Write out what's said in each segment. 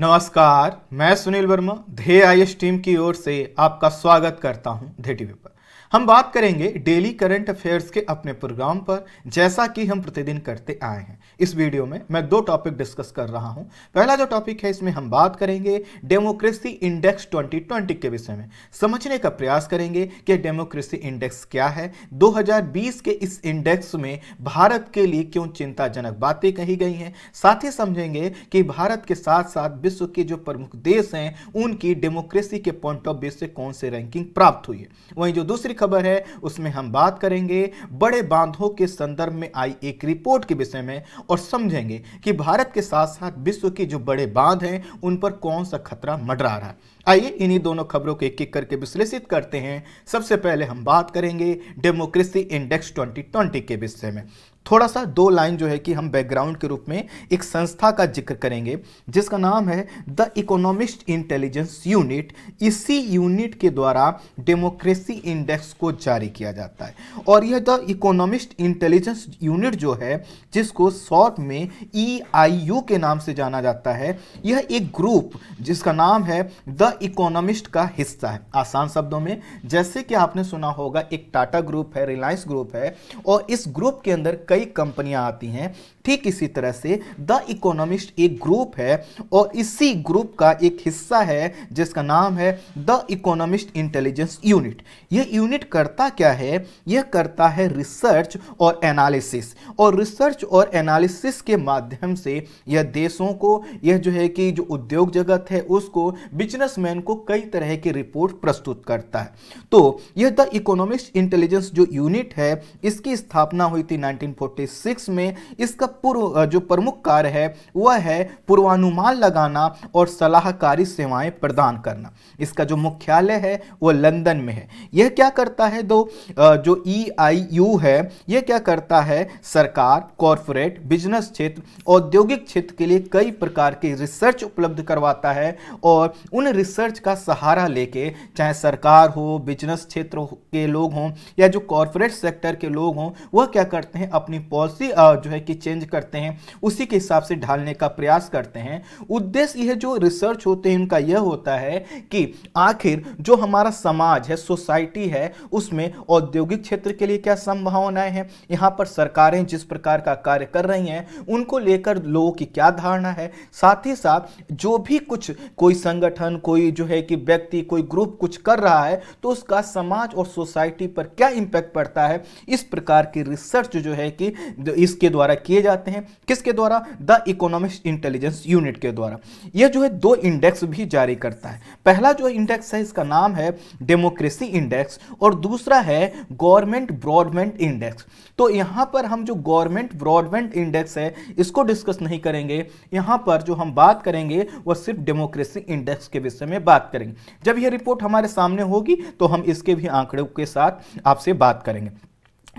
नमस्कार मैं सुनील वर्मा धे आई टीम की ओर से आपका स्वागत करता हूं धे टीवी पर हम बात करेंगे डेली करंट अफेयर्स के अपने प्रोग्राम पर जैसा कि हम प्रतिदिन करते आए हैं इस वीडियो में मैं दो टॉपिक डिस्कस कर रहा हूं पहला जो टॉपिक है इसमें हम बात करेंगे डेमोक्रेसी इंडेक्स 2020 के विषय में समझने का प्रयास करेंगे कि डेमोक्रेसी इंडेक्स क्या है 2020 के इस इंडेक्स में भारत के लिए क्यों चिंताजनक बातें कही गई हैं साथ ही समझेंगे कि भारत के साथ साथ विश्व के जो प्रमुख देश हैं उनकी डेमोक्रेसी के पॉइंट ऑफ व्यू से कौन से रैंकिंग प्राप्त हुई है वहीं जो दूसरी खबर है उसमें हम बात करेंगे बड़े बांधों के संदर्भ में आई एक रिपोर्ट के विषय में और समझेंगे कि भारत के साथ साथ विश्व के जो बड़े बांध हैं उन पर कौन सा खतरा मडरा रहा है आइए इन्हीं दोनों खबरों को एक एक करके विश्लेषित करते हैं सबसे पहले हम बात करेंगे डेमोक्रेसी इंडेक्स 2020 के विषय में थोड़ा सा दो लाइन जो है कि हम बैकग्राउंड के रूप में एक संस्था का जिक्र करेंगे जिसका नाम है द इकोनॉमिस्ट इंटेलिजेंस यूनिट इसी यूनिट के द्वारा डेमोक्रेसी इंडेक्स को जारी किया जाता है और यह द इकोनॉमिस्ट इंटेलिजेंस यूनिट जो है जिसको शॉर्ट में ई e के नाम से जाना जाता है यह एक ग्रुप जिसका नाम है द इकोनॉमिस्ट का हिस्सा है आसान शब्दों में जैसे कि आपने सुना होगा एक टाटा ग्रुप है रिलायंस ग्रुप है और इस ग्रुप के अंदर कई कई कंपनियां आती हैं ठीक इसी तरह से द इकोनॉमिस्ट एक ग्रुप है और इसी ग्रुप का एक हिस्सा है जिसका नाम है द इकोनॉमिस्ट इंटेलिजेंस यूनिट यह यूनिट करता क्या है यह करता है रिसर्च और एनालिसिस और रिसर्च और एनालिसिस के माध्यम से यह देशों को यह जो है कि जो उद्योग जगत है उसको बिजनेसमैन को कई तरह की रिपोर्ट प्रस्तुत करता है तो यह द इकोनॉमिस्ट इंटेलिजेंस जो यूनिट है इसकी स्थापना हुई थी नाइनटीन 1946 में इसका पूर्व जो प्रमुख कार्य है वह है पूर्वानुमान लगाना और सलाहकारी सेवाएं प्रदान करना इसका जो मुख्यालय है वह लंदन में है यह क्या करता है दो जो ई e है यह क्या करता है सरकार कॉरपोरेट बिजनेस क्षेत्र औद्योगिक क्षेत्र के लिए कई प्रकार के रिसर्च उपलब्ध करवाता है और उन रिसर्च का सहारा लेके चाहे सरकार हो बिजनेस क्षेत्र के लोग हों या जो कॉरपोरेट सेक्टर के लोग हों वह क्या करते हैं अपनी अपनी पॉलिसी जो है कि चेंज करते हैं उसी के हिसाब से ढालने का प्रयास करते हैं उद्देश्य यह जो रिसर्च होते हैं उनका यह होता है कि आखिर जो हमारा समाज है सोसाइटी है उसमें औद्योगिक क्षेत्र के लिए क्या संभावनाएं हैं यहाँ पर सरकारें जिस प्रकार का कार्य कर रही हैं उनको लेकर लोगों की क्या धारणा है साथ ही साथ जो भी कुछ कोई संगठन कोई जो है कि व्यक्ति कोई ग्रुप कुछ कर रहा है तो उसका समाज और सोसाइटी पर क्या इम्पैक्ट पड़ता है इस प्रकार की रिसर्च जो है कि इसके द्वारा किए जाते हैं किसके द्वारा द इकोनॉमिक इंटेलिजेंस यूनिट के द्वारा यह जो है दो इंडेक्स भी जारी करता है पहला जो इंडेक्स है इसका नाम है डेमोक्रेसी इंडेक्स और दूसरा है गवर्नमेंट ब्रॉडबैंड इंडेक्स तो यहाँ पर हम जो गवर्नमेंट ब्रॉडबैंड इंडेक्स है इसको डिस्कस नहीं करेंगे यहाँ पर जो हम बात करेंगे वह सिर्फ डेमोक्रेसी इंडेक्स के विषय में बात करेंगे जब यह रिपोर्ट हमारे सामने होगी तो हम इसके भी आंकड़ों के साथ आपसे बात करेंगे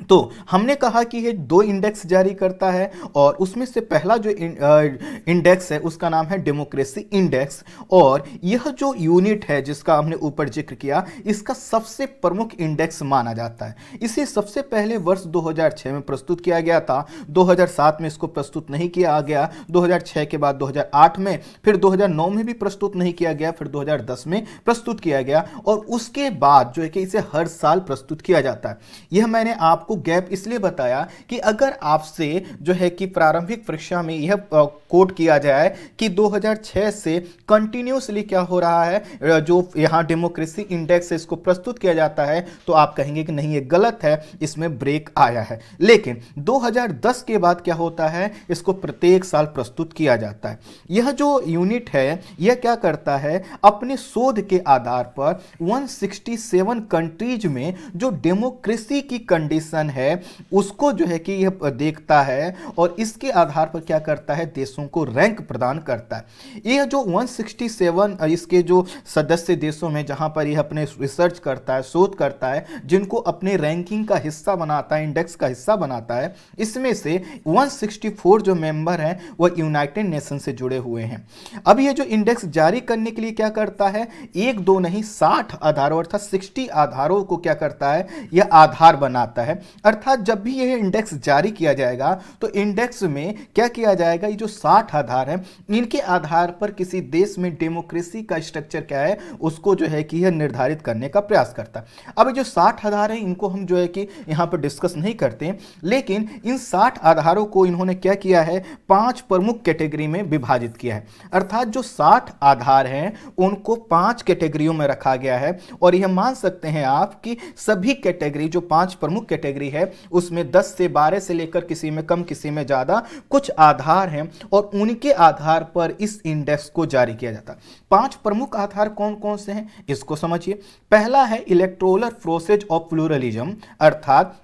तो हमने कहा कि ये दो इंडेक्स जारी करता है और उसमें से पहला जो इंडेक्स है उसका नाम है डेमोक्रेसी इंडेक्स और यह जो यूनिट है जिसका हमने ऊपर जिक्र किया इसका सबसे प्रमुख इंडेक्स माना जाता है इसे सबसे पहले वर्ष 2006 में प्रस्तुत किया गया था 2007 में इसको प्रस्तुत नहीं किया गया 2006 के बाद 2008 में फिर 2009 में भी प्रस्तुत नहीं किया गया फिर 2010 में प्रस्तुत किया गया और उसके बाद जो है कि इसे हर साल प्रस्तुत किया जाता है यह मैंने आप आपको गैप इसलिए बताया कि अगर आपसे जो है कि प्रारंभिक परीक्षा में यह कोट किया जाए कि 2006 से कंटिन्यूसली क्या हो रहा है जो यहाँ डेमोक्रेसी इंडेक्स इसको प्रस्तुत किया जाता है तो आप कहेंगे कि नहीं ये गलत है इसमें ब्रेक आया है लेकिन 2010 के बाद क्या होता है इसको प्रत्येक साल प्रस्तुत किया जाता है यह जो यूनिट है यह क्या करता है अपने शोध के आधार पर 167 कंट्रीज में जो डेमोक्रेसी की कंडीशन कमीशन है उसको जो है कि यह देखता है और इसके आधार पर क्या करता है देशों को रैंक प्रदान करता है यह जो 167 इसके जो सदस्य देशों में जहां पर यह अपने रिसर्च करता है शोध करता है जिनको अपने रैंकिंग का हिस्सा बनाता है इंडेक्स का हिस्सा बनाता है इसमें से 164 जो मेंबर हैं वह यूनाइटेड नेशन से जुड़े हुए हैं अब यह जो इंडेक्स जारी करने के लिए क्या करता है एक दो नहीं साठ आधारों अर्थात सिक्सटी आधारों को क्या करता है यह आधार बनाता है अर्थात जब भी यह इंडेक्स जारी किया जाएगा तो इंडेक्स में क्या किया जाएगा ये जो साठ आधार है इनके आधार पर किसी देश में डेमोक्रेसी का स्ट्रक्चर क्या है उसको जो है कि यह निर्धारित करने का प्रयास करता अब जो साठ आधार हैं इनको हम जो है कि यहाँ पर डिस्कस नहीं करते लेकिन इन साठ आधारों को इन्होंने क्या किया है पाँच प्रमुख कैटेगरी में विभाजित किया है अर्थात जो साठ आधार हैं उनको पांच कैटेगरियों में रखा गया है और यह मान सकते हैं आप कि सभी कैटेगरी जो पांच प्रमुख कैटेगरी कैटेगरी है उसमें दस से बारह से लेकर किसी में कम किसी में ज़्यादा कुछ आधार हैं और उनके आधार पर इस इंडेक्स को जारी किया जाता पांच प्रमुख आधार कौन कौन से हैं इसको समझिए पहला है इलेक्ट्रोलर प्रोसेज ऑफ प्लूरलिज्म अर्थात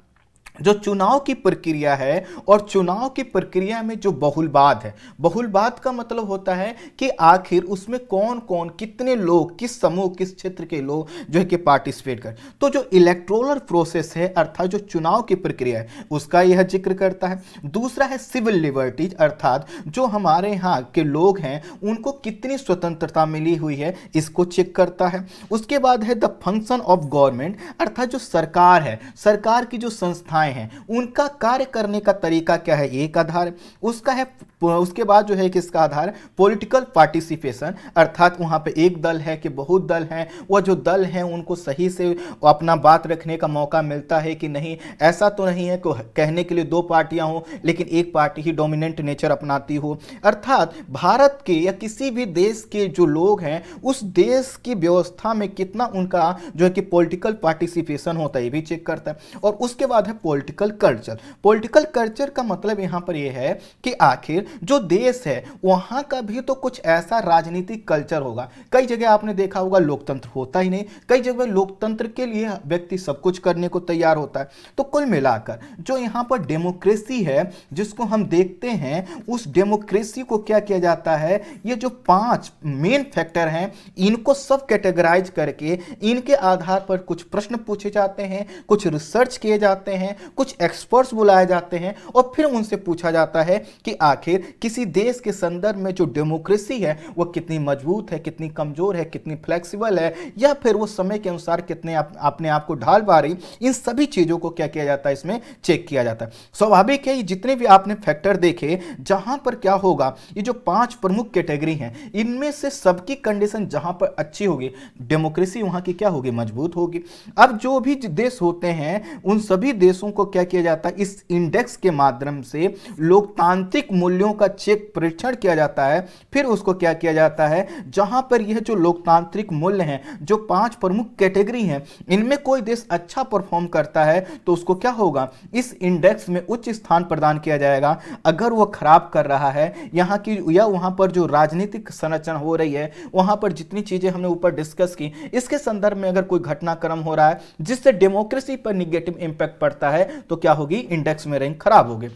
जो चुनाव की प्रक्रिया है और चुनाव की प्रक्रिया में जो बहुलवाद है बहुलवाद का मतलब होता है कि आखिर उसमें कौन कौन कितने लोग किस समूह किस क्षेत्र के लोग जो है कि पार्टिसिपेट कर तो जो इलेक्ट्रोलर प्रोसेस है अर्थात जो चुनाव की प्रक्रिया है उसका यह जिक्र करता है दूसरा है सिविल लिबर्टीज अर्थात जो हमारे यहाँ के लोग हैं उनको कितनी स्वतंत्रता मिली हुई है इसको चेक करता है उसके बाद है द फंक्शन ऑफ गवर्नमेंट अर्थात जो सरकार है सरकार की जो संस्थाएं संस्थाएं हैं उनका कार्य करने का तरीका क्या है एक आधार उसका है उसके बाद जो है कि इसका आधार पॉलिटिकल पार्टिसिपेशन अर्थात वहाँ पे एक दल है कि बहुत दल हैं वह जो दल हैं उनको सही से अपना बात रखने का मौका मिलता है कि नहीं ऐसा तो नहीं है कि कहने के लिए दो पार्टियाँ हों लेकिन एक पार्टी ही डोमिनेंट नेचर अपनाती हो अर्थात भारत के या किसी भी देश के जो लोग हैं उस देश की व्यवस्था में कितना उनका जो है कि पॉलिटिकल पार्टिसिपेशन होता है ये भी चेक करता है और उसके बाद है पॉलिटिकल कल्चर पॉलिटिकल कल्चर का मतलब यहाँ पर यह है कि आखिर जो देश है वहाँ का भी तो कुछ ऐसा राजनीतिक कल्चर होगा कई जगह आपने देखा होगा लोकतंत्र होता ही नहीं कई जगह लोकतंत्र के लिए व्यक्ति सब कुछ करने को तैयार होता है तो कुल मिलाकर जो यहाँ पर डेमोक्रेसी है जिसको हम देखते हैं उस डेमोक्रेसी को क्या किया जाता है ये जो पाँच मेन फैक्टर हैं इनको सब कैटेगराइज करके इनके आधार पर कुछ प्रश्न पूछे जाते हैं कुछ रिसर्च किए जाते हैं कुछ एक्सपर्ट्स बुलाए जाते हैं और फिर उनसे पूछा जाता है कि आखिर किसी देश के संदर्भ में जो डेमोक्रेसी है वो कितनी मजबूत है कितनी कमज़ोर है कितनी फ्लेक्सिबल है या फिर वो समय के अनुसार कितने आप, अपने आप को ढाल पा रही इन सभी चीज़ों को क्या किया जाता है इसमें चेक किया जाता है स्वाभाविक है जितने भी आपने फैक्टर देखे जहां पर क्या होगा ये जो पांच प्रमुख कैटेगरी हैं इनमें से सबकी कंडीशन जहां पर अच्छी होगी डेमोक्रेसी वहां की क्या होगी मजबूत होगी अब जो भी देश होते हैं उन सभी देशों को क्या किया जाता है इस इंडेक्स के माध्यम से लोकतांत्रिक मूल्यों का चेक परीक्षण किया जाता है फिर उसको क्या किया जाता है जहां पर यह जो लोकतांत्रिक मूल्य हैं जो पांच प्रमुख कैटेगरी हैं इनमें कोई देश अच्छा परफॉर्म करता है तो उसको क्या होगा इस इंडेक्स में उच्च स्थान प्रदान किया जाएगा अगर वह खराब कर रहा है यहाँ की या वहाँ पर जो राजनीतिक संरचना हो रही है वहाँ पर जितनी चीज़ें हमने ऊपर डिस्कस की इसके संदर्भ में अगर कोई घटनाक्रम हो रहा है जिससे डेमोक्रेसी पर निगेटिव इंपैक्ट पड़ता है है तो क्या होगी इंडेक्स में रैंक खराब होगी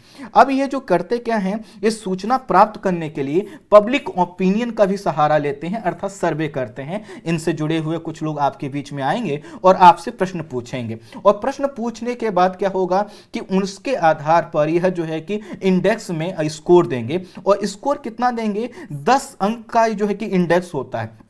अब ये जो करते क्या है ये सूचना प्राप्त करने के लिए पब्लिक ओपिनियन का भी सहारा लेते हैं अर्थात सर्वे करते हैं इनसे जुड़े हुए कुछ लोग आपके बीच में आएंगे और आपसे प्रश्न पूछेंगे और प्रश्न पूछने के बाद क्या होगा कि उसके आधार पर यह जो है कि इंडेक्स में स्कोर देंगे और स्कोर कितना देंगे दस अंक का जो है कि इंडेक्स होता है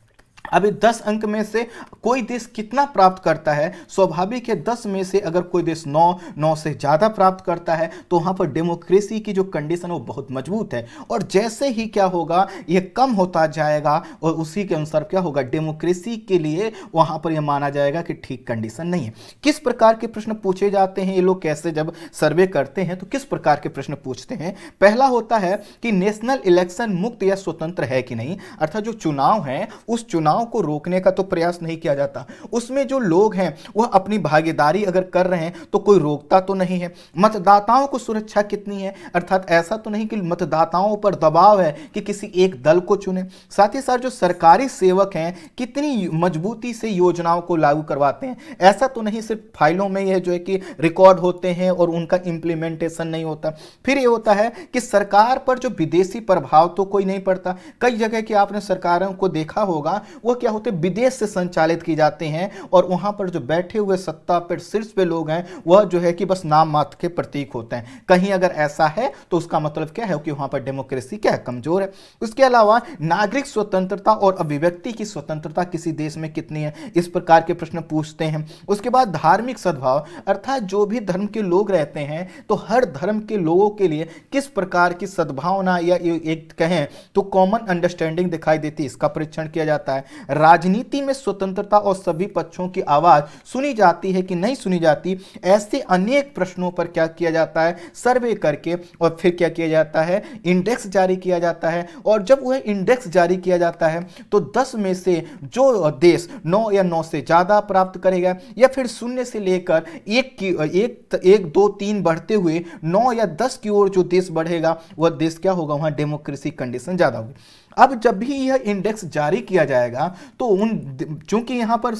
अभी दस अंक में से कोई देश कितना प्राप्त करता है स्वाभाविक है दस में से अगर कोई देश नौ नौ से ज़्यादा प्राप्त करता है तो वहाँ पर डेमोक्रेसी की जो कंडीशन वो बहुत मजबूत है और जैसे ही क्या होगा ये कम होता जाएगा और उसी के अनुसार क्या होगा डेमोक्रेसी के लिए वहाँ पर यह माना जाएगा कि ठीक कंडीशन नहीं है किस प्रकार के प्रश्न पूछे जाते हैं ये लोग कैसे जब सर्वे करते हैं तो किस प्रकार के प्रश्न पूछते हैं पहला होता है कि नेशनल इलेक्शन मुक्त या स्वतंत्र है कि नहीं अर्थात जो चुनाव है उस चुनाव घटनाओं को रोकने का तो प्रयास नहीं किया जाता उसमें जो लोग हैं वह अपनी भागीदारी अगर कर रहे हैं तो कोई रोकता तो नहीं है मतदाताओं को सुरक्षा कितनी है अर्थात ऐसा तो नहीं कि मतदाताओं पर दबाव है कि किसी एक दल को चुने साथ ही साथ जो सरकारी सेवक हैं कितनी मजबूती से योजनाओं को लागू करवाते हैं ऐसा तो नहीं सिर्फ फाइलों में यह जो है कि रिकॉर्ड होते हैं और उनका इंप्लीमेंटेशन नहीं होता फिर यह होता है कि सरकार पर जो विदेशी प्रभाव तो कोई नहीं पड़ता कई जगह की आपने सरकारों को देखा होगा वह क्या होते हैं विदेश से संचालित की जाते हैं और वहां पर जो बैठे हुए सत्ता पर शीर्ष पे लोग हैं वह जो है कि बस नाम मात्र के प्रतीक होते हैं कहीं अगर ऐसा है तो उसका मतलब क्या है कि वहां पर डेमोक्रेसी क्या कमजोर है उसके अलावा नागरिक स्वतंत्रता और अभिव्यक्ति की स्वतंत्रता किसी देश में कितनी है इस प्रकार के प्रश्न पूछते हैं उसके बाद धार्मिक सद्भाव अर्थात जो भी धर्म के लोग रहते हैं तो हर धर्म के लोगों के लिए किस प्रकार की सद्भावना या एक कहें तो कॉमन अंडरस्टैंडिंग दिखाई देती है इसका परीक्षण किया जाता है राजनीति में स्वतंत्रता और सभी पक्षों की आवाज सुनी जाती है कि नहीं सुनी जाती ऐसे अनेक प्रश्नों पर क्या किया जाता है सर्वे करके और फिर क्या किया जाता है इंडेक्स जारी किया जाता है और जब वह इंडेक्स जारी किया जाता है तो दस में से जो देश नौ या नौ से ज़्यादा प्राप्त करेगा या फिर शून्य से लेकर एक की एक एक दो तीन बढ़ते हुए नौ या दस की ओर जो देश बढ़ेगा वह देश क्या होगा वहां डेमोक्रेसी कंडीशन ज़्यादा होगी अब जब भी यह इंडेक्स जारी किया जाएगा तो उन चूंकि यहाँ पर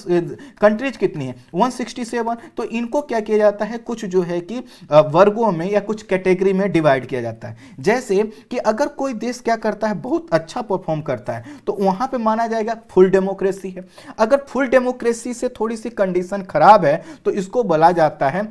कंट्रीज कितनी है 167 तो इनको क्या किया जाता है कुछ जो है कि वर्गों में या कुछ कैटेगरी में डिवाइड किया जाता है जैसे कि अगर कोई देश क्या करता है बहुत अच्छा परफॉर्म करता है तो वहाँ पर माना जाएगा फुल डेमोक्रेसी है अगर फुल डेमोक्रेसी से थोड़ी सी कंडीशन खराब है तो इसको बोला जाता है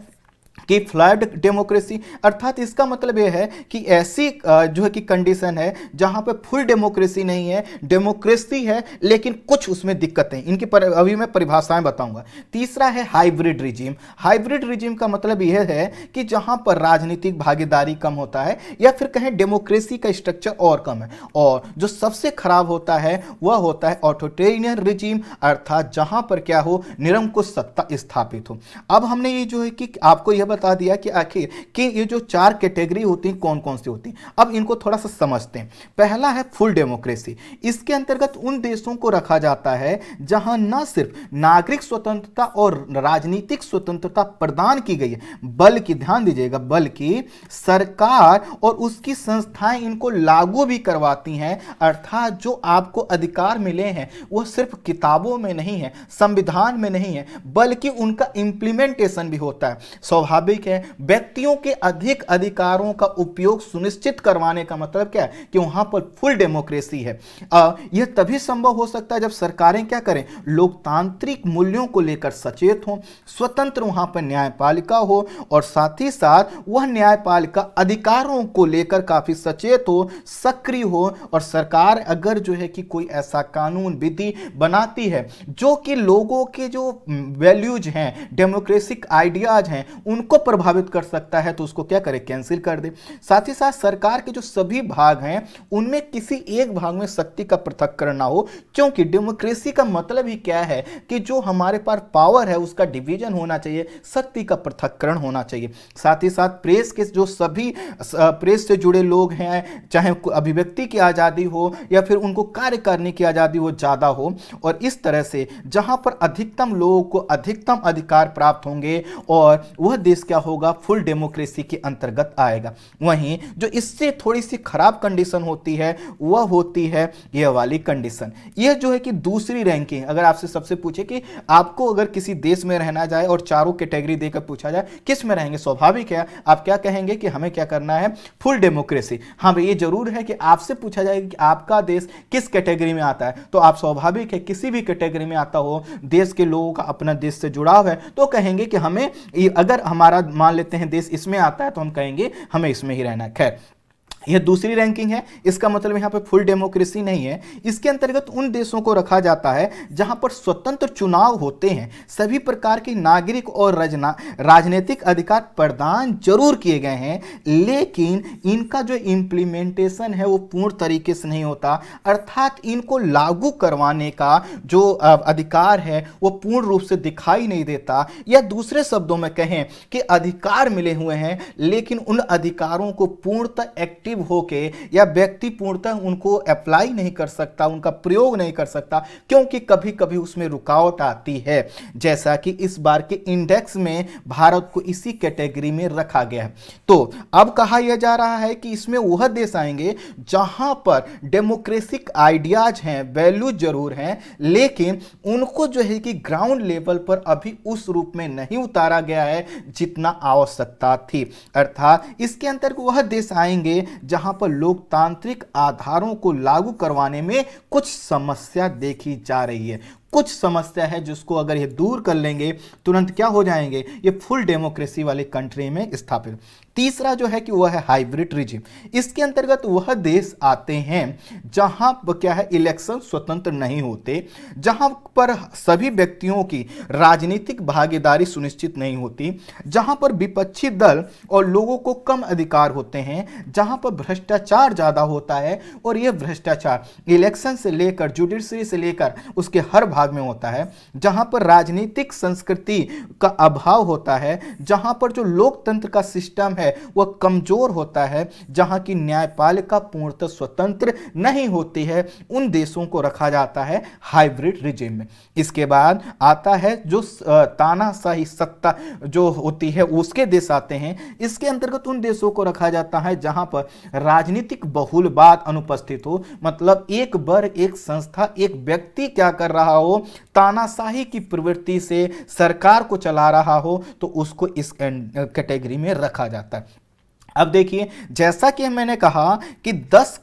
कि फ्लड डेमोक्रेसी अर्थात इसका मतलब यह है कि ऐसी जो है कि कंडीशन है जहां पर फुल डेमोक्रेसी नहीं है डेमोक्रेसी है लेकिन कुछ उसमें दिक्कतें इनकी पर, अभी मैं परिभाषाएं बताऊंगा तीसरा है हाइब्रिड रिजिम हाइब्रिड रिजिम का मतलब यह है कि जहां पर राजनीतिक भागीदारी कम होता है या फिर कहें डेमोक्रेसी का स्ट्रक्चर और कम है और जो सबसे खराब होता है वह होता है ऑटोटेरियन रिजिम अर्थात जहां पर क्या हो निरंकुश सत्ता स्थापित हो अब हमने ये जो है कि आपको यह बता दिया कि आखिर कि ये जो चार कैटेगरी होती हैं कौन कौन सी होती हैं अब इनको थोड़ा सा समझते हैं पहला है फुल डेमोक्रेसी इसके अंतर्गत उन देशों को रखा जाता है जहां न सिर्फ नागरिक स्वतंत्रता और राजनीतिक स्वतंत्रता प्रदान की गई है बल्कि ध्यान दीजिएगा बल्कि सरकार और उसकी संस्थाएं इनको लागू भी करवाती हैं अर्थात जो आपको अधिकार मिले हैं वो सिर्फ किताबों में नहीं है संविधान में नहीं है बल्कि उनका इंप्लीमेंटेशन भी होता है स्वाभाविक मुताबिक है व्यक्तियों के अधिक अधिकारों का उपयोग सुनिश्चित करवाने का मतलब क्या है कि वहां पर फुल डेमोक्रेसी है आ, यह तभी संभव हो सकता है जब सरकारें क्या करें लोकतांत्रिक मूल्यों को लेकर सचेत हों स्वतंत्र वहां पर न्यायपालिका हो और साथ ही साथ वह न्यायपालिका अधिकारों को लेकर काफी सचेत हो सक्रिय हो और सरकार अगर जो है कि कोई ऐसा कानून विधि बनाती है जो कि लोगों के जो वैल्यूज हैं डेमोक्रेसिक आइडियाज हैं उनको प्रभावित कर सकता है तो उसको क्या करे कैंसिल कर दे साथ ही साथ सरकार के जो सभी भाग हैं उनमें किसी एक भाग में शक्ति का पृथककरण ना हो क्योंकि डेमोक्रेसी का मतलब ही क्या है कि जो हमारे पास पावर है उसका डिवीजन होना चाहिए शक्ति का पृथककरण होना चाहिए साथ ही साथ प्रेस के जो सभी प्रेस से जुड़े लोग हैं चाहे अभिव्यक्ति की आज़ादी हो या फिर उनको कार्य करने की आज़ादी वो ज़्यादा हो और इस तरह से जहां पर अधिकतम लोगों को अधिकतम अधिकार प्राप्त होंगे और वह देश क्या होगा फुल डेमोक्रेसी के अंतर्गत आएगा वहीं जो इससे थोड़ी सी खराब कंडीशन होती है वह होती है यह वाली कंडीशन यह जो है कि दूसरी रैंकिंग अगर आपसे सबसे पूछे कि आपको अगर किसी देश में रहना जाए और चारों कैटेगरी देकर पूछा जाए किस में रहेंगे स्वाभाविक है आप क्या कहेंगे कि हमें क्या करना है फुल डेमोक्रेसी हाँ भाई ये जरूर है कि आपसे पूछा जाएगा कि आपका देश किस कैटेगरी में आता है तो आप स्वाभाविक है किसी भी कैटेगरी में आता हो देश के लोगों का अपना देश से जुड़ाव है तो कहेंगे कि हमें अगर हमारा मान लेते हैं देश इसमें आता है तो हम कहेंगे हमें इसमें ही रहना खैर यह दूसरी रैंकिंग है इसका मतलब यहाँ पर फुल डेमोक्रेसी नहीं है इसके अंतर्गत उन देशों को रखा जाता है जहां पर स्वतंत्र चुनाव होते हैं सभी प्रकार के नागरिक और रजना राजनीतिक अधिकार प्रदान जरूर किए गए हैं लेकिन इनका जो इम्प्लीमेंटेशन है वो पूर्ण तरीके से नहीं होता अर्थात इनको लागू करवाने का जो अधिकार है वो पूर्ण रूप से दिखाई नहीं देता या दूसरे शब्दों में कहें कि अधिकार मिले हुए हैं लेकिन उन अधिकारों को पूर्णतः एक्टिव एक्टिव होके या व्यक्ति पूर्णतः उनको अप्लाई नहीं कर सकता उनका प्रयोग नहीं कर सकता क्योंकि कभी कभी उसमें रुकावट आती है जैसा कि इस बार के इंडेक्स में भारत को इसी कैटेगरी में रखा गया है तो अब कहा यह जा रहा है कि इसमें वह देश आएंगे जहां पर डेमोक्रेसिक आइडियाज हैं वैल्यू जरूर हैं लेकिन उनको जो है कि ग्राउंड लेवल पर अभी उस रूप में नहीं उतारा गया है जितना आवश्यकता थी अर्थात इसके अंतर्गत वह देश आएंगे जहां पर लोकतांत्रिक आधारों को लागू करवाने में कुछ समस्या देखी जा रही है कुछ समस्या है जिसको अगर ये दूर कर लेंगे तुरंत क्या हो जाएंगे ये फुल डेमोक्रेसी वाले कंट्री में स्थापित तीसरा जो है कि वह है हाइब्रिड रिजिम इसके अंतर्गत वह देश आते हैं जहां क्या है इलेक्शन स्वतंत्र नहीं होते जहां पर सभी व्यक्तियों की राजनीतिक भागीदारी सुनिश्चित नहीं होती जहां पर विपक्षी दल और लोगों को कम अधिकार होते हैं जहां पर भ्रष्टाचार ज़्यादा होता है और यह भ्रष्टाचार इलेक्शन से लेकर जुडिशरी से लेकर उसके हर भाग में होता है जहां पर राजनीतिक संस्कृति का अभाव होता है जहां पर जो लोकतंत्र का सिस्टम है है वह कमज़ोर होता है जहां की न्यायपालिका पूर्णतः स्वतंत्र नहीं होती है उन देशों को रखा जाता है हाइब्रिड रिजिम में इसके बाद आता है जो तानाशाही सत्ता जो होती है उसके देश आते हैं इसके अंतर्गत उन देशों को रखा जाता है जहां पर राजनीतिक बहुलवाद अनुपस्थित हो मतलब एक बर एक संस्था एक व्यक्ति क्या कर रहा हो तानाशाही की प्रवृत्ति से सरकार को चला रहा हो तो उसको इस कैटेगरी में रखा जाता है это अब देखिए जैसा कि मैंने कहा कि 10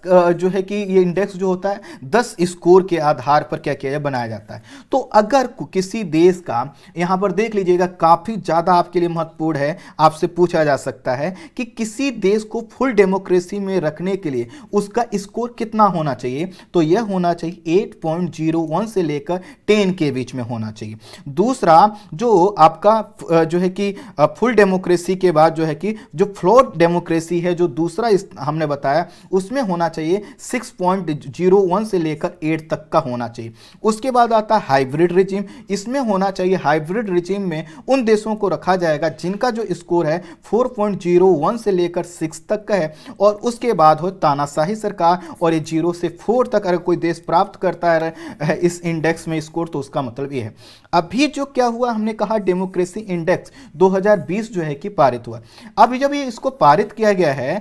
जो है कि ये इंडेक्स जो होता है 10 स्कोर के आधार पर क्या किया जाए बनाया जाता है तो अगर किसी देश का यहाँ पर देख लीजिएगा काफ़ी ज़्यादा आपके लिए महत्वपूर्ण है आपसे पूछा जा सकता है कि किसी देश को फुल डेमोक्रेसी में रखने के लिए उसका स्कोर कितना होना चाहिए तो यह होना चाहिए एट से लेकर टेन के बीच में होना चाहिए दूसरा जो आपका जो है कि फुल डेमोक्रेसी के बाद जो है कि जो फ्लोर डेमोक्रेसी डेमोक्रेसी है जो दूसरा हमने बताया उसमें होना चाहिए 6.01 से लेकर 8 तक का होना चाहिए उसके बाद आता है हाइब्रिड रिजिम इसमें होना चाहिए हाइब्रिड रिजिम में उन देशों को रखा जाएगा जिनका जो स्कोर है 4.01 से लेकर 6 तक का है और उसके बाद हो तानाशाही सरकार और ये जीरो से फोर तक अगर कोई देश प्राप्त करता है इस इंडेक्स में स्कोर तो उसका मतलब ये है अभी जो क्या हुआ हमने कहा डेमोक्रेसी इंडेक्स 2020 जो है कि पारित हुआ अभी जब ये इसको पारित किया गया है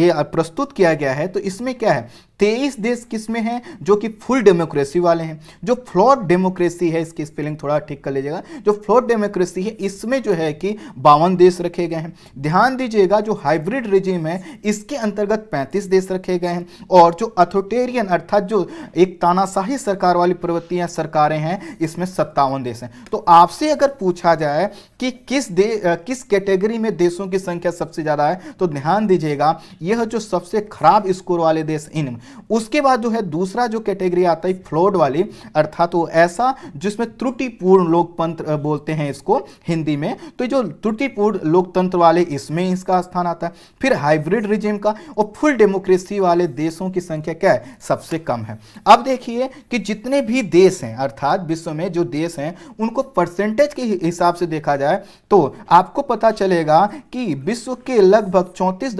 ये प्रस्तुत किया गया है तो इसमें क्या है तेईस देश किसमें हैं जो कि फुल डेमोक्रेसी वाले हैं जो फ्लॉड डेमोक्रेसी है इसकी स्पेलिंग थोड़ा ठीक कर लीजिएगा जो फ्लॉड डेमोक्रेसी है इसमें जो है कि बावन देश रखे गए हैं ध्यान दीजिएगा जो हाइब्रिड रिजिम है इसके अंतर्गत पैंतीस देश रखे गए हैं और जो अथोटेरियन अर्थात जो एक तानाशाही सरकार वाली प्रवृत्तियां सरकारें हैं इसमें सत्तावन देश हैं तो आपसे अगर पूछा जाए कि किस दे किस कैटेगरी में देशों की संख्या सबसे ज़्यादा है तो ध्यान दीजिएगा यह जो सबसे खराब स्कोर वाले देश इन उसके बाद जो है दूसरा जो कैटेगरी आता है फ्लोड वाली अर्थात वो ऐसा जिसमें त्रुटिपूर्ण लोकतंत्र बोलते हैं इसको हिंदी में तो जो त्रुटिपूर्ण लोकतंत्र वाले इसमें इसका स्थान आता है फिर हाइब्रिड रिजिम का और फुल डेमोक्रेसी वाले देशों की संख्या क्या है सबसे कम है अब देखिए कि जितने भी देश हैं अर्थात विश्व में जो देश हैं उनको परसेंटेज के हिसाब से देखा जाए तो आपको पता चलेगा कि विश्व के लगभग चौंतीस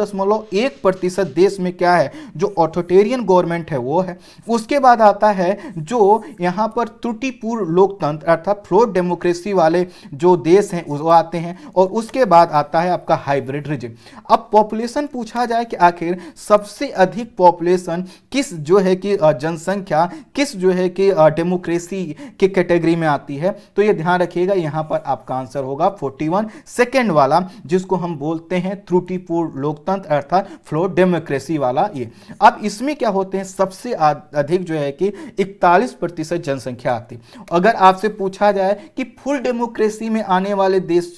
प्रतिशत देश में क्या है जो ऑटोटेरियन इंडियन गवर्नमेंट है वो है उसके बाद आता है जो यहाँ पर त्रुटिपूर्ण लोकतंत्र अर्थात फ्लोर डेमोक्रेसी वाले जो देश हैं वो आते हैं और उसके बाद आता है आपका हाइब्रिड रिजिम अब पॉपुलेशन पूछा जाए कि आखिर सबसे अधिक पॉपुलेशन किस जो है कि जनसंख्या किस जो है कि डेमोक्रेसी के कैटेगरी में आती है तो ये ध्यान रखिएगा यहाँ पर आपका आंसर होगा 41 सेकेंड वाला जिसको हम बोलते हैं त्रुटिपूर्ण लोकतंत्र अर्थात फ्लोर डेमोक्रेसी वाला ये अब इसमें क्या होते हैं सबसे अधिक जो है कि इकतालीस प्रतिशत जनसंख्या आती अगर आपसे पूछा जाए कि फुल डेमोक्रेसी में आने वाले देश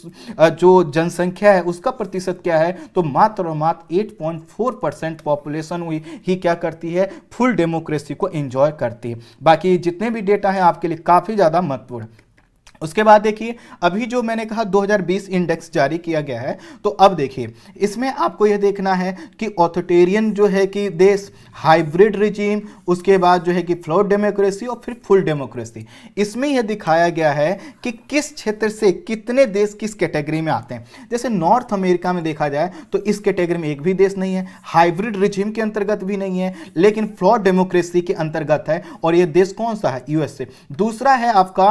जो जनसंख्या है उसका प्रतिशत क्या है तो मात्र और मात्र eight point four percent population ही क्या करती है फुल डेमोक्रेसी को इंजॉय करती है बाकी जितने भी डेटा हैं आपके लिए काफ़ी ज़्यादा महत्वपूर्ण उसके बाद देखिए अभी जो मैंने कहा 2020 इंडेक्स जारी किया गया है तो अब देखिए इसमें आपको यह देखना है कि ऑथोटेरियन जो है कि देश हाइब्रिड रिजीम उसके बाद जो है कि फ्लोर डेमोक्रेसी और फिर फुल डेमोक्रेसी इसमें यह दिखाया गया है कि किस क्षेत्र से कितने देश किस कैटेगरी में आते हैं जैसे नॉर्थ अमेरिका में देखा जाए तो इस कैटेगरी में एक भी देश नहीं है हाइब्रिड रिजीम के अंतर्गत भी नहीं है लेकिन फ्लॉड डेमोक्रेसी के अंतर्गत है और यह देश कौन सा है यूएसए दूसरा है आपका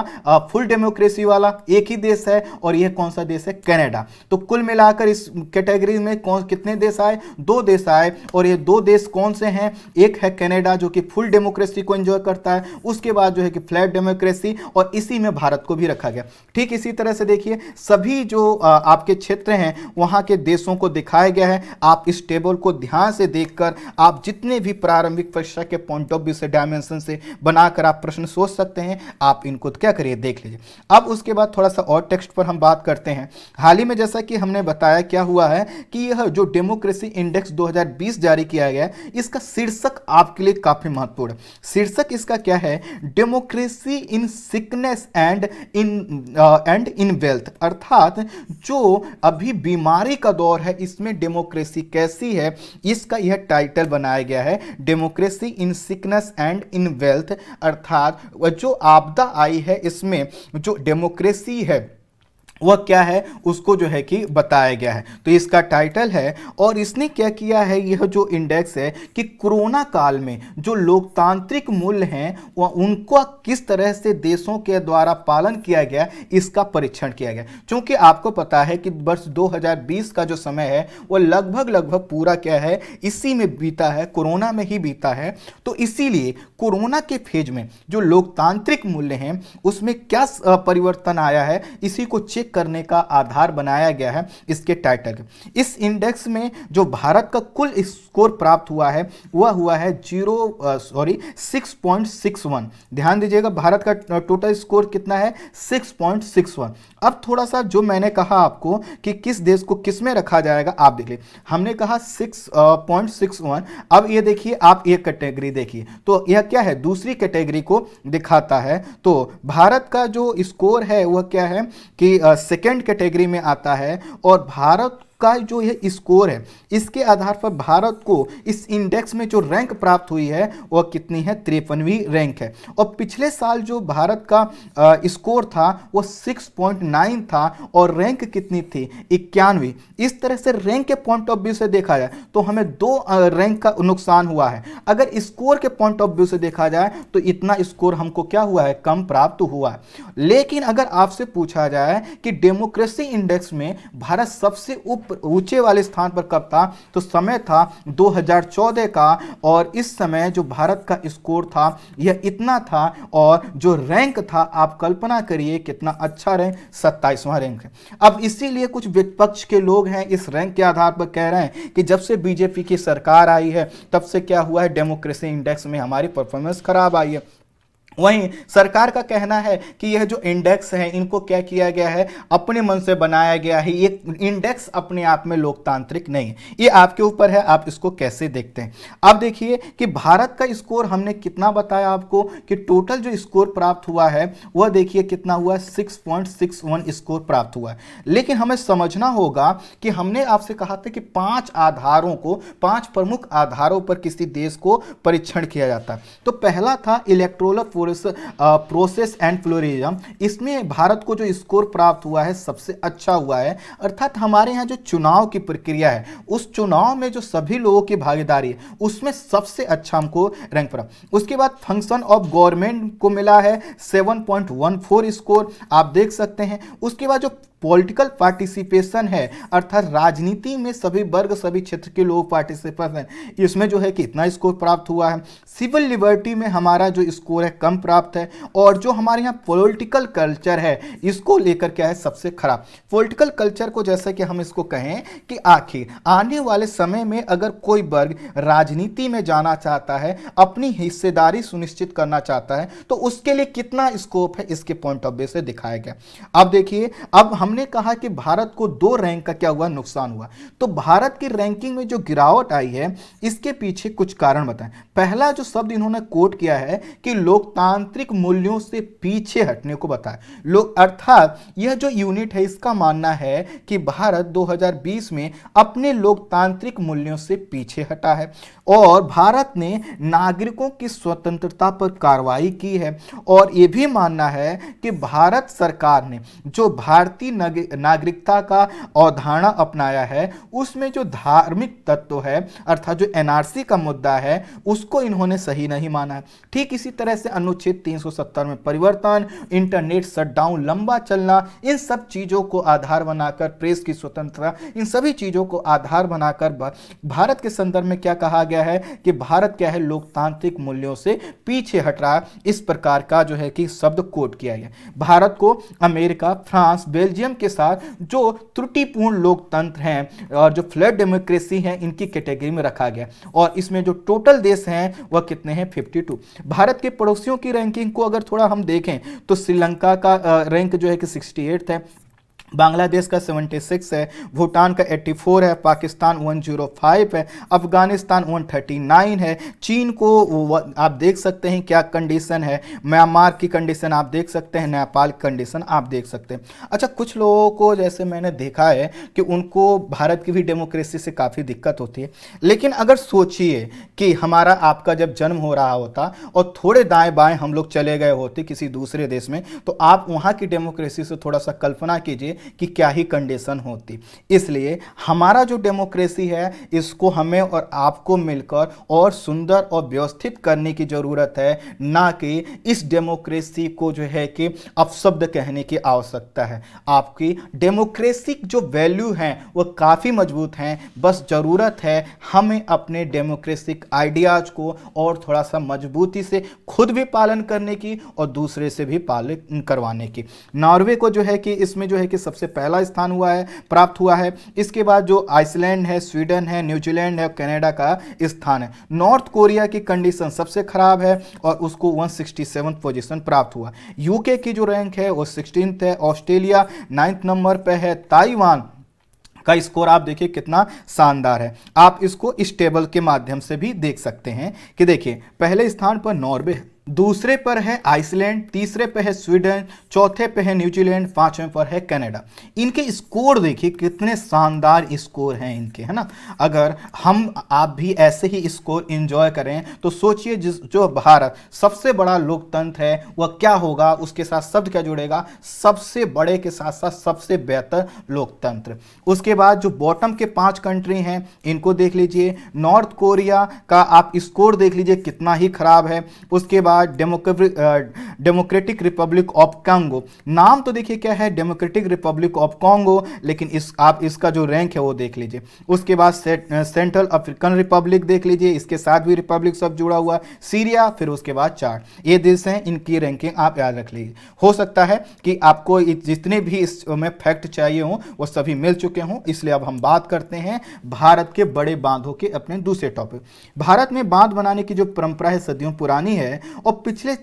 फुल डेमोक्रेसी डेमोक्रेसी वाला एक ही देश है और यह कौन सा देश है कनाडा तो कुल मिलाकर इस कैटेगरी में कौन कितने देश आए दो देश आए और ये दो देश कौन से हैं एक है कनाडा जो कि फुल डेमोक्रेसी को एंजॉय करता है उसके बाद जो है कि फ्लैट डेमोक्रेसी और इसी में भारत को भी रखा गया ठीक इसी तरह से देखिए सभी जो आपके क्षेत्र हैं वहां के देशों को दिखाया गया है आप इस टेबल को ध्यान से देखकर आप जितने भी प्रारंभिक परीक्षा के पॉइंट ऑफ व्यू से डायमेंशन से बनाकर आप प्रश्न सोच सकते हैं आप इनको क्या करिए देख लीजिए अब उसके बाद थोड़ा सा और टेक्स्ट पर हम बात करते हैं हाल ही में जैसा कि हमने बताया क्या हुआ है कि यह जो डेमोक्रेसी इंडेक्स 2020 जारी किया गया है इसका शीर्षक आपके लिए काफ़ी महत्वपूर्ण शीर्षक इसका क्या है democracy in sickness and in and in wealth अर्थात जो अभी बीमारी का दौर है इसमें डेमोक्रेसी कैसी है इसका यह टाइटल बनाया गया है democracy in sickness and in wealth अर्थात जो आपदा आई है इसमें जो डेमोक्रेसी है वह क्या है उसको जो है कि बताया गया है तो इसका टाइटल है और इसने क्या किया है यह जो इंडेक्स है कि कोरोना काल में जो लोकतांत्रिक मूल्य हैं वह उनको किस तरह से देशों के द्वारा पालन किया गया इसका परीक्षण किया गया क्योंकि आपको पता है कि वर्ष 2020 का जो समय है वह लगभग लगभग पूरा क्या है इसी में बीता है कोरोना में ही बीता है तो इसीलिए कोरोना के फेज में जो लोकतांत्रिक मूल्य हैं उसमें क्या परिवर्तन आया है इसी को चेक सुनिश्चित करने का आधार बनाया गया है इसके टाइटल इस इंडेक्स में जो भारत का कुल स्कोर प्राप्त हुआ है वह हुआ है zero sorry six point six one ध्यान दीजिएगा भारत का टोटल स्कोर कितना है सिक्स पॉइंट सिक्स वन अब थोड़ा सा जो मैंने कहा आपको कि किस देश को किस में रखा जाएगा आप देख लें हमने कहा सिक्स पॉइंट सिक्स वन अब ये देखिए आप ये कैटेगरी देखिए तो यह क्या है दूसरी कैटेगरी को दिखाता है तो भारत का जो स्कोर है वह क्या है कि सेकेंड कैटेगरी में आता है और भारत का जो यह स्कोर है इसके आधार पर भारत को इस इंडेक्स में जो रैंक प्राप्त हुई है वह कितनी है तिरपनवीं रैंक है और पिछले साल जो भारत का स्कोर था वह 6.9 था और रैंक कितनी थी इक्यानवी इस तरह से रैंक के पॉइंट ऑफ व्यू से देखा जाए तो हमें दो रैंक का नुकसान हुआ है अगर स्कोर के पॉइंट ऑफ व्यू से देखा जाए तो इतना स्कोर हमको क्या हुआ है कम प्राप्त हुआ है लेकिन अगर आपसे पूछा जाए कि डेमोक्रेसी इंडेक्स में भारत सबसे उप ऊंचे वाले स्थान पर कब था तो समय था 2014 का और इस समय जो भारत का स्कोर था यह इतना था और जो रैंक था आप कल्पना करिए कितना अच्छा रैंक सत्ताईसवां रैंक है अब इसीलिए कुछ विपक्ष के लोग हैं इस रैंक के आधार पर कह रहे हैं कि जब से बीजेपी की सरकार आई है तब से क्या हुआ है डेमोक्रेसी इंडेक्स में हमारी परफॉर्मेंस खराब आई है वहीं सरकार का कहना है कि यह जो इंडेक्स है इनको क्या किया गया है अपने मन से बनाया गया है ये इंडेक्स अपने आप में लोकतांत्रिक नहीं ये आपके ऊपर है आप इसको कैसे देखते हैं अब देखिए कि भारत का स्कोर हमने कितना बताया आपको कि टोटल जो स्कोर प्राप्त हुआ है वह देखिए कितना हुआ सिक्स स्कोर प्राप्त हुआ है लेकिन हमें समझना होगा कि हमने आपसे कहा था कि पांच आधारों को पांच प्रमुख आधारों पर किसी देश को परीक्षण किया जाता है तो पहला था इलेक्ट्रोल प्रोस प्रोसेस एंड फ्लोरिज्म इसमें भारत को जो स्कोर प्राप्त हुआ है सबसे अच्छा हुआ है अर्थात हमारे यहाँ जो चुनाव की प्रक्रिया है उस चुनाव में जो सभी लोगों की भागीदारी है उसमें सबसे अच्छा हमको रैंक प्राप्त उसके बाद फंक्शन ऑफ गवर्नमेंट को मिला है सेवन स्कोर आप देख सकते हैं उसके बाद जो पॉलिटिकल पार्टिसिपेशन है अर्थात राजनीति में सभी वर्ग सभी क्षेत्र के लोग पार्टिसिपेट हैं इसमें जो है कि इतना स्कोर प्राप्त हुआ है सिविल लिबर्टी में हमारा जो स्कोर है कम प्राप्त है और जो हमारे यहाँ पॉलिटिकल कल्चर है इसको लेकर क्या है सबसे खराब पॉलिटिकल कल्चर को जैसे कि हम इसको कहें कि आखिर आने वाले समय में अगर कोई वर्ग राजनीति में जाना चाहता है अपनी हिस्सेदारी सुनिश्चित करना चाहता है तो उसके लिए कितना स्कोप है इसके पॉइंट ऑफ व्यू से दिखाया गया अब देखिए अब हम हमने कहा कि भारत को दो रैंक का क्या हुआ नुकसान हुआ तो भारत की रैंकिंग में जो गिरावट आई है इसके पीछे कुछ कारण बताएं पहला जो शब्द इन्होंने कोट किया है कि लोकतांत्रिक मूल्यों से पीछे हटने को बताए लोग अर्थात यह जो यूनिट है इसका मानना है कि भारत 2020 में अपने लोकतांत्रिक मूल्यों से पीछे हटा है और भारत ने नागरिकों की स्वतंत्रता पर कार्रवाई की है और यह भी मानना है कि भारत सरकार ने जो भारतीय नागरिकता का अवधारणा अपनाया है उसमें जो धार्मिक तत्व है अर्थात जो एनआरसी का मुद्दा है उसको इन्होंने सही नहीं माना ठीक इसी तरह से अनुच्छेद 370 में परिवर्तन इंटरनेट शटडाउन लंबा चलना इन सब चीज़ों को आधार बनाकर प्रेस की स्वतंत्रता इन सभी चीज़ों को आधार बनाकर भारत के संदर्भ में क्या कहा गया है कि भारत क्या है लोकतांत्रिक मूल्यों से पीछे हट रहा इस प्रकार का जो है कि शब्द कोट किया गया भारत को अमेरिका फ्रांस बेल्जियम नियम के साथ जो त्रुटिपूर्ण लोकतंत्र हैं और जो फ्लड डेमोक्रेसी है इनकी कैटेगरी में रखा गया और इसमें जो टोटल देश हैं वह कितने हैं टू भारत के पड़ोसियों की रैंकिंग को अगर थोड़ा हम देखें तो श्रीलंका का रैंक जो है कि सिक्सटी है बांग्लादेश का 76 है भूटान का 84 है पाकिस्तान 105 है अफगानिस्तान 139 है चीन को आप देख सकते हैं क्या कंडीशन है म्यांमार की कंडीशन आप देख सकते हैं नेपाल की कंडीशन आप देख सकते हैं अच्छा कुछ लोगों को जैसे मैंने देखा है कि उनको भारत की भी डेमोक्रेसी से काफ़ी दिक्कत होती है लेकिन अगर सोचिए कि हमारा आपका जब जन्म हो रहा होता और थोड़े दाएँ बाएँ हम लोग चले गए होते किसी दूसरे देश में तो आप वहाँ की डेमोक्रेसी से थोड़ा सा कल्पना कीजिए कि क्या ही कंडीशन होती इसलिए हमारा जो डेमोक्रेसी है इसको हमें और आपको मिलकर और सुंदर और व्यवस्थित करने की ज़रूरत है ना कि इस डेमोक्रेसी को जो है कि अपशब्द कहने की आवश्यकता है आपकी डेमोक्रेसिक जो वैल्यू हैं वो काफ़ी मजबूत हैं बस ज़रूरत है हमें अपने डेमोक्रेसिक आइडियाज़ को और थोड़ा सा मजबूती से खुद भी पालन करने की और दूसरे से भी पालन करवाने की नॉर्वे को जो है कि इसमें जो है कि सबसे पहला स्थान हुआ है प्राप्त हुआ है इसके बाद जो आइसलैंड है स्वीडन है न्यूजीलैंड है कनाडा का स्थान है नॉर्थ कोरिया की कंडीशन सबसे खराब है और उसको 167 पोजीशन प्राप्त हुआ यूके की जो रैंक है वो सिक्सटीन है ऑस्ट्रेलिया नाइन्थ नंबर पर है ताइवान का स्कोर आप देखिए कितना शानदार है आप इसको इस टेबल के माध्यम से भी देख सकते हैं कि देखिए पहले स्थान पर नॉर्वे है दूसरे पर है आइसलैंड तीसरे पर है स्वीडन चौथे पर है न्यूजीलैंड पांचवें पर है कनाडा इनके स्कोर देखिए कितने शानदार स्कोर हैं इनके है ना अगर हम आप भी ऐसे ही स्कोर इंजॉय करें तो सोचिए जिस जो भारत सबसे बड़ा लोकतंत्र है वह क्या होगा उसके साथ शब्द क्या जुड़ेगा सबसे बड़े के साथ साथ सबसे बेहतर लोकतंत्र उसके बाद जो बॉटम के पाँच कंट्री हैं इनको देख लीजिए नॉर्थ कोरिया का आप स्कोर देख लीजिए कितना ही खराब है उसके बाद डेमोक्रेटिक रिपब्लिक ऑफ कांगो नाम तो देखिए क्या है डेमोक्रेटिक रिपब्लिक ऑफ कांगो लेकिन इस आप इसका जो रैंक है वो देख लीजिए उसके बाद सेंट्रल अफ्रीकन रिपब्लिक देख लीजिए इसके साथ भी रिपब्लिक सब जुड़ा हुआ सीरिया फिर उसके बाद चार ये देश हैं इनकी रैंकिंग आप याद रख लीजिए हो सकता है कि आपको जितने भी इसमें फैक्ट चाहिए हों वो सभी मिल चुके हों इसलिए अब हम बात करते हैं भारत के बड़े बांधों के अपने दूसरे टॉपिक भारत में बांध बनाने की जो परंपरा है सदियों पुरानी है और पिछले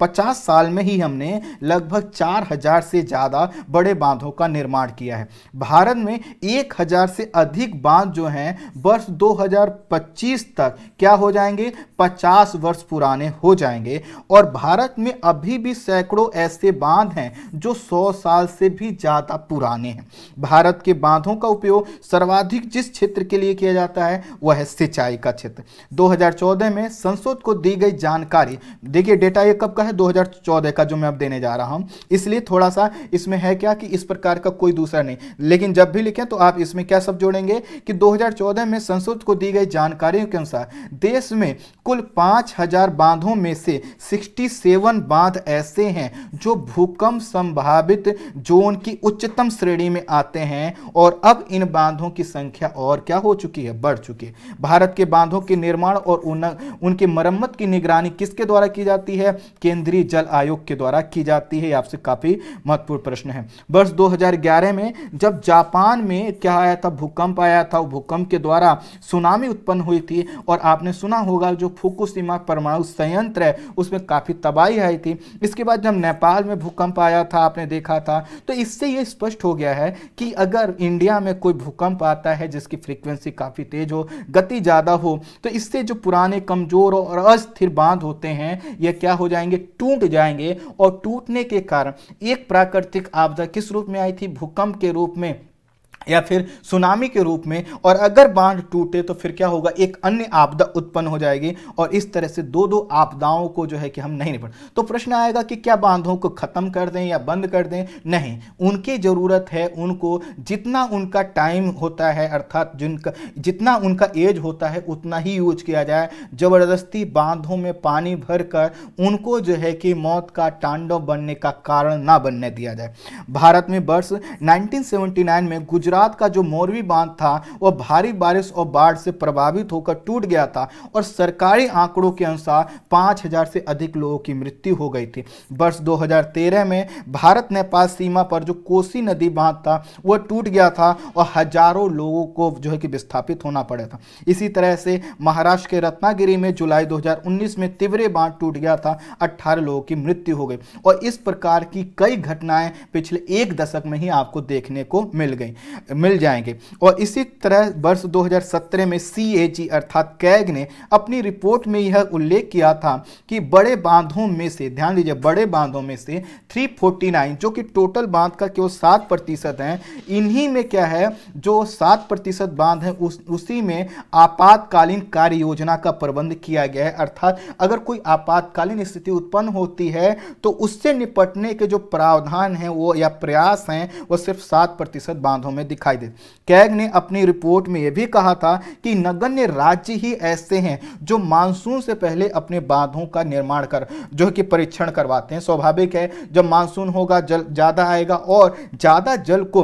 पचास साल में ही हमने लगभग चार हजार से ज़्यादा बड़े बांधों का निर्माण किया है भारत में एक हजार से अधिक बांध जो हैं वर्ष 2025 तक क्या हो जाएंगे पचास वर्ष पुराने हो जाएंगे और भारत में अभी भी सैकड़ों ऐसे बांध हैं जो सौ साल से भी ज़्यादा पुराने हैं भारत के बांधों का उपयोग सर्वाधिक जिस क्षेत्र के लिए किया जाता है वह है सिंचाई का क्षेत्र 2014 में संसद को दी गई जानकारी देखिए डेटा ये कब का है 2014 का जो मैं अब देने जा रहा हूँ इसलिए थोड़ा सा इसमें है क्या कि इस प्रकार का कोई दूसरा नहीं लेकिन जब भी लिखें तो आप इसमें क्या सब जोड़ेंगे कि 2014 में संसद को दी गई जानकारियों के अनुसार देश में कुल 5000 बांधों में से 67 बांध ऐसे हैं जो भूकंप संभावित जोन की उच्चतम श्रेणी में आते हैं और अब इन बांधों की संख्या और क्या हो चुकी है बढ़ चुकी है भारत के बांधों के निर्माण और उनकी मरम्मत की निगरानी किसके द्वारा की जाती है केंद्रीय जल आयोग के द्वारा की जाती है आपसे काफी महत्वपूर्ण प्रश्न है वर्ष 2011 में जब जापान में क्या आया था भूकंप आया था भूकंप के द्वारा सुनामी उत्पन्न हुई थी और आपने सुना होगा जो फुकुशिमा परमाणु संयंत्र है उसमें काफी तबाही आई थी इसके बाद जब नेपाल में भूकंप आया था आपने देखा था तो इससे यह स्पष्ट हो गया है कि अगर इंडिया में कोई भूकंप आता है जिसकी फ्रीक्वेंसी काफ़ी तेज हो गति ज़्यादा हो तो इससे जो पुराने कमज़ोर और अस्थिर बांध होते हैं ये क्या हो जाएंगे टूट जाएंगे और टूटने के कारण एक प्राकृतिक आपदा किस रूप में आई थी भूकंप के रूप में या फिर सुनामी के रूप में और अगर बांध टूटे तो फिर क्या होगा एक अन्य आपदा उत्पन्न हो जाएगी और इस तरह से दो दो आपदाओं को जो है कि हम नहीं निपट तो प्रश्न आएगा कि क्या बांधों को ख़त्म कर दें या बंद कर दें नहीं उनकी ज़रूरत है उनको जितना उनका टाइम होता है अर्थात जिनका जितना उनका एज होता है उतना ही यूज किया जाए ज़बरदस्ती बांधों में पानी भरकर उनको जो है कि मौत का तांडव बनने का कारण ना बनने दिया जाए भारत में वर्ष 1979 में गुजरात गुजरात का जो मोरवी बांध था वह भारी बारिश और बाढ़ से प्रभावित होकर टूट गया था और सरकारी आंकड़ों के अनुसार 5000 से अधिक लोगों की मृत्यु हो गई थी वर्ष 2013 में भारत नेपाल सीमा पर जो कोसी नदी बांध था वह टूट गया था और हजारों लोगों को जो है कि विस्थापित होना पड़ा था इसी तरह से महाराष्ट्र के रत्नागिरी में जुलाई 2019 में तिवरे बांध टूट गया था अट्ठारह लोगों की मृत्यु हो गई और इस प्रकार की कई घटनाएं पिछले एक दशक में ही आपको देखने को मिल गई मिल जाएंगे और इसी तरह वर्ष 2017 में सी अर्थात कैग ने अपनी रिपोर्ट में यह उल्लेख किया था कि बड़े बांधों में से ध्यान दीजिए बड़े बांधों में से 349 जो कि टोटल बांध का केवल सात प्रतिशत है इन्हीं में क्या है जो सात प्रतिशत बांध है उस उसी में आपातकालीन कार्य योजना का प्रबंध किया गया है अर्थात अगर कोई आपातकालीन स्थिति उत्पन्न होती है तो उससे निपटने के जो प्रावधान हैं वो या प्रयास हैं वो सिर्फ सात प्रतिशत बांधों में दिखाई दे कैग ने अपनी रिपोर्ट में यह भी कहा था कि नगण्य राज्य ही ऐसे हैं जो मानसून से पहले अपने बांधों का निर्माण कर जो कि परीक्षण करवाते हैं स्वाभाविक है जब मानसून होगा जल ज़्यादा आएगा और ज़्यादा जल को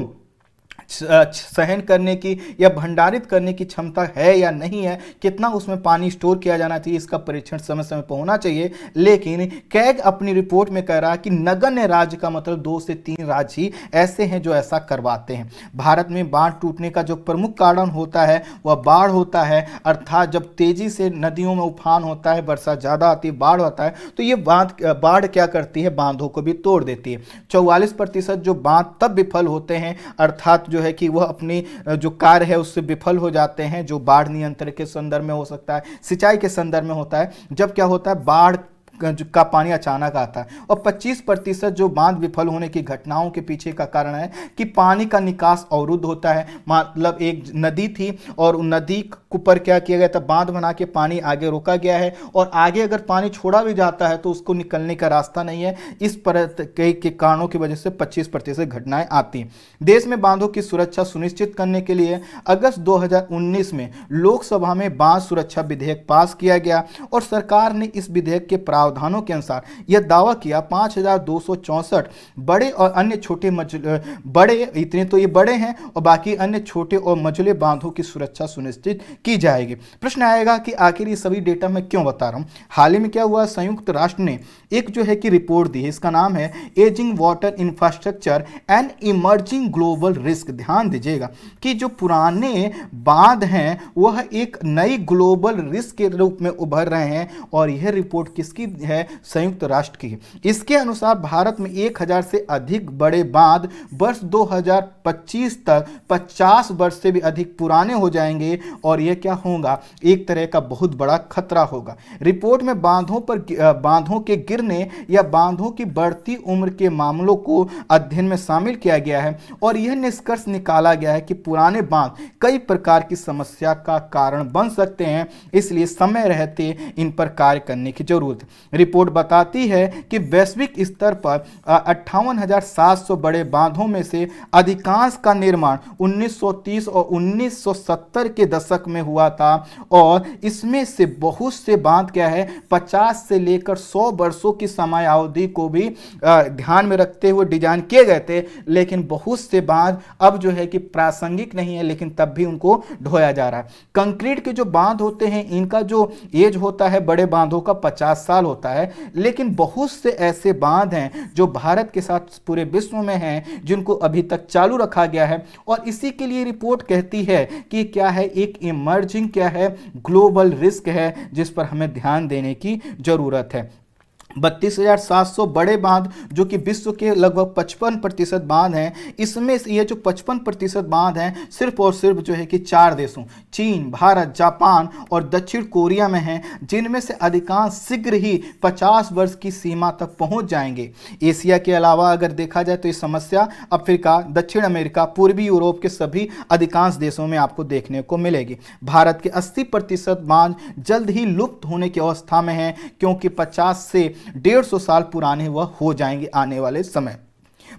सहन करने की या भंडारित करने की क्षमता है या नहीं है कितना उसमें पानी स्टोर किया जाना चाहिए इसका परीक्षण समय समय पर होना चाहिए लेकिन कैग अपनी रिपोर्ट में कह रहा है कि नगण्य राज्य का मतलब दो से तीन राज्य ही ऐसे हैं जो ऐसा करवाते हैं भारत में बाढ़ टूटने का जो प्रमुख कारण होता है वह बाढ़ होता है अर्थात जब तेजी से नदियों में उफान होता है वर्षा ज़्यादा आती है बाढ़ होता है तो ये बांध बाढ़ क्या करती है बांधों को भी तोड़ देती है चौवालीस प्रतिशत जो बांध तब विफल होते हैं अर्थात जो है कि वह अपनी जो कार्य है उससे विफल हो जाते हैं जो बाढ़ नियंत्रण के संदर्भ में हो सकता है सिंचाई के संदर्भ में होता है जब क्या होता है बाढ़ का पानी अचानक आता है और 25 प्रतिशत जो बांध विफल होने की घटनाओं के पीछे का कारण है कि पानी का निकास अवरुद्ध होता है मतलब एक नदी थी और नदी ऊपर क्या किया गया था बांध बना के पानी आगे रोका गया है और आगे अगर पानी छोड़ा भी जाता है तो उसको निकलने का रास्ता नहीं है इस पर के, के कारणों की वजह से पच्चीस प्रतिशत घटनाएं आती हैं देश में बांधों की सुरक्षा सुनिश्चित करने के लिए अगस्त 2019 में लोकसभा में बांध सुरक्षा विधेयक पास किया गया और सरकार ने इस विधेयक के प्रावधान प्रावधानों के अनुसार यह दावा किया पाँच बड़े और अन्य छोटे बड़े इतने तो ये बड़े हैं और बाकी अन्य छोटे और मझले बांधों की सुरक्षा सुनिश्चित की जाएगी प्रश्न आएगा कि आखिर ये सभी डेटा मैं क्यों बता रहा हूँ हाल ही में क्या हुआ संयुक्त राष्ट्र ने एक जो है कि रिपोर्ट दी है इसका नाम है ageing water infrastructure and emerging global risk ध्यान दीजिएगा कि जो पुराने बांध हैं वह एक नई ग्लोबल रिस्क के रूप में उभर रहे हैं और यह रिपोर्ट किसकी है संयुक्त राष्ट्र की इसके अनुसार भारत में 1000 से अधिक बड़े बांध वर्ष 2025 तक 50 वर्ष से भी अधिक पुराने हो जाएंगे और यह क्या होगा एक तरह का बहुत बड़ा खतरा होगा रिपोर्ट में बांधों पर बांधों के गिरने या बांधों की बढ़ती उम्र के मामलों को अध्ययन में शामिल किया गया है और यह निष्कर्ष निकाला गया है कि पुराने बांध कई प्रकार की समस्या का कारण बन सकते हैं इसलिए समय रहते इन पर कार्य करने की जरूरत रिपोर्ट बताती है कि वैश्विक स्तर पर अट्ठावन बड़े बांधों में से अधिकांश का निर्माण 1930 और 1970 के दशक में हुआ था और इसमें से बहुत से बांध क्या है 50 से लेकर 100 वर्षों की समय अवधि को भी ध्यान में रखते हुए डिजाइन किए गए थे लेकिन बहुत से बांध अब जो है कि प्रासंगिक नहीं है लेकिन तब भी उनको ढोया जा रहा है कंक्रीट के जो बांध होते हैं इनका जो एज होता है बड़े बांधों का पचास साल होता होता है लेकिन बहुत से ऐसे बांध हैं जो भारत के साथ पूरे विश्व में हैं जिनको अभी तक चालू रखा गया है और इसी के लिए रिपोर्ट कहती है कि क्या है एक इमर्जिंग क्या है ग्लोबल रिस्क है जिस पर हमें ध्यान देने की ज़रूरत है बत्तीस हज़ार सात सौ बड़े बांध जो कि विश्व के लगभग पचपन प्रतिशत बांध हैं इसमें ये जो पचपन प्रतिशत बांध हैं सिर्फ और सिर्फ जो है कि चार देशों चीन भारत जापान और दक्षिण कोरिया में हैं जिनमें से अधिकांश शीघ्र ही पचास वर्ष की सीमा तक पहुंच जाएंगे एशिया के अलावा अगर देखा जाए तो ये समस्या अफ्रीका दक्षिण अमेरिका पूर्वी यूरोप के सभी अधिकांश देशों में आपको देखने को मिलेगी भारत के अस्सी प्रतिशत बांध जल्द ही लुप्त होने की अवस्था में हैं क्योंकि पचास से डेढ़ सौ साल पुराने वह हो जाएंगे आने वाले समय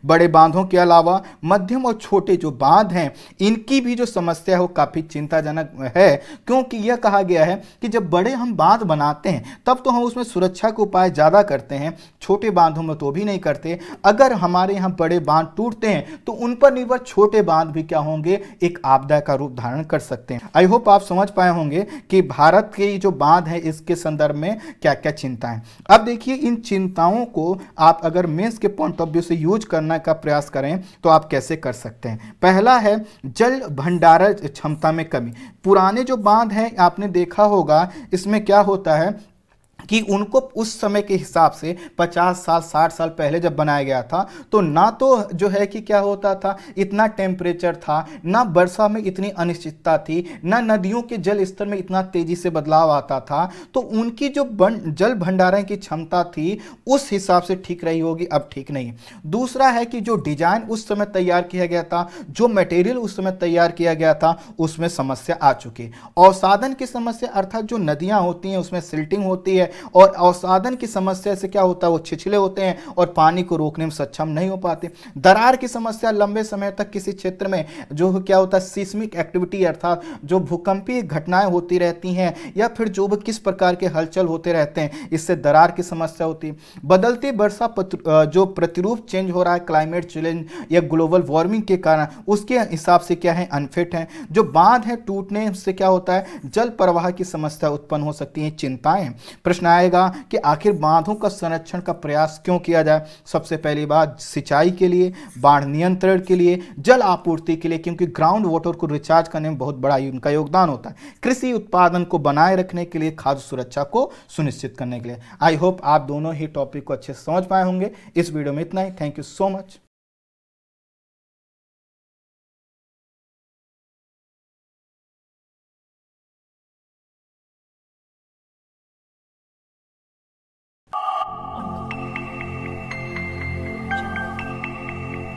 बड़े बांधों के अलावा मध्यम और छोटे जो बांध हैं इनकी भी जो समस्या है वो काफ़ी चिंताजनक है क्योंकि यह कहा गया है कि जब बड़े हम बांध बनाते हैं तब तो हम उसमें सुरक्षा के उपाय ज़्यादा करते हैं छोटे बांधों में तो भी नहीं करते अगर हमारे यहाँ बड़े बांध टूटते हैं तो उन पर निर्भर छोटे बांध भी क्या होंगे एक आपदा का रूप धारण कर सकते हैं आई होप आप समझ पाए होंगे कि भारत के जो बांध है इसके संदर्भ में क्या क्या चिंताएं अब देखिए इन चिंताओं को आप अगर मेंस के पॉइंट ऑफ व्यू से यूज करना करने का प्रयास करें तो आप कैसे कर सकते हैं पहला है जल भंडारण क्षमता में कमी पुराने जो बांध हैं आपने देखा होगा इसमें क्या होता है कि उनको उस समय के हिसाब से 50 साल 60 साल पहले जब बनाया गया था तो ना तो जो है कि क्या होता था इतना टेम्परेचर था ना वर्षा में इतनी अनिश्चितता थी ना नदियों के जल स्तर में इतना तेजी से बदलाव आता था तो उनकी जो बन, जल भंडारण की क्षमता थी उस हिसाब से ठीक रही होगी अब ठीक नहीं दूसरा है कि जो डिजाइन उस समय तैयार किया गया था जो मटेरियल उस समय तैयार किया गया था उसमें समस्या आ चुकी और साधन की समस्या अर्थात जो नदियाँ होती हैं उसमें सिल्टिंग होती है और अवसादन की समस्या से क्या होता है वो छिछले होते हैं और पानी को रोकने में सक्षम नहीं हो पाते दरार की समस्या लंबे समय तक किसी क्षेत्र में जो क्या होता है सीस्मिक एक्टिविटी अर्थात जो भूकंपीय घटनाएं होती रहती हैं या फिर जो भी किस प्रकार के हलचल होते रहते हैं इससे दरार की समस्या होती है बदलती वर्षा जो प्रतिरूप चेंज हो रहा है क्लाइमेट चेंज या ग्लोबल वार्मिंग के कारण उसके हिसाब से क्या है अनफिट है जो बांध है टूटने से क्या होता है जल प्रवाह की समस्या उत्पन्न हो सकती है चिंताएं प्रश्न प्रश्न आएगा कि आखिर बांधों का संरक्षण का प्रयास क्यों किया जाए सबसे पहली बात सिंचाई के लिए बाढ़ नियंत्रण के लिए जल आपूर्ति के लिए क्योंकि ग्राउंड वाटर को रिचार्ज करने में बहुत बड़ा उनका योगदान होता है कृषि उत्पादन को बनाए रखने के लिए खाद्य सुरक्षा को सुनिश्चित करने के लिए आई होप आप दोनों ही टॉपिक को अच्छे से समझ पाए होंगे इस वीडियो में इतना ही थैंक यू सो मच